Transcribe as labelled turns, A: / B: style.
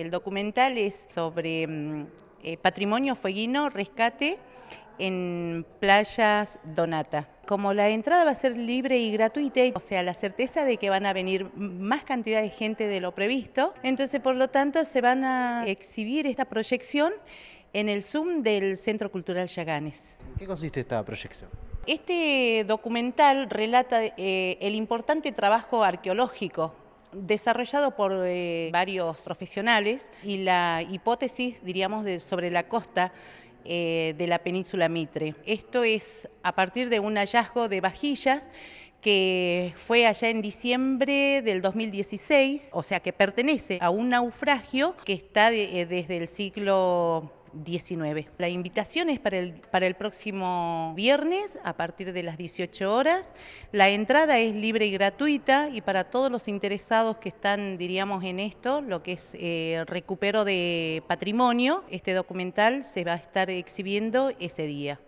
A: El documental es sobre mm, eh, patrimonio fueguino, rescate en playas Donata. Como la entrada va a ser libre y gratuita, o sea, la certeza de que van a venir más cantidad de gente de lo previsto, entonces por lo tanto se van a exhibir esta proyección en el Zoom del Centro Cultural Yaganes.
B: qué consiste esta proyección?
A: Este documental relata eh, el importante trabajo arqueológico desarrollado por eh, varios profesionales y la hipótesis, diríamos, sobre la costa eh, de la península Mitre. Esto es a partir de un hallazgo de vajillas que fue allá en diciembre del 2016, o sea que pertenece a un naufragio que está eh, desde el siglo 19. La invitación es para el, para el próximo viernes a partir de las 18 horas. La entrada es libre y gratuita y para todos los interesados que están, diríamos, en esto, lo que es eh, recupero de patrimonio, este documental se va a estar exhibiendo ese día.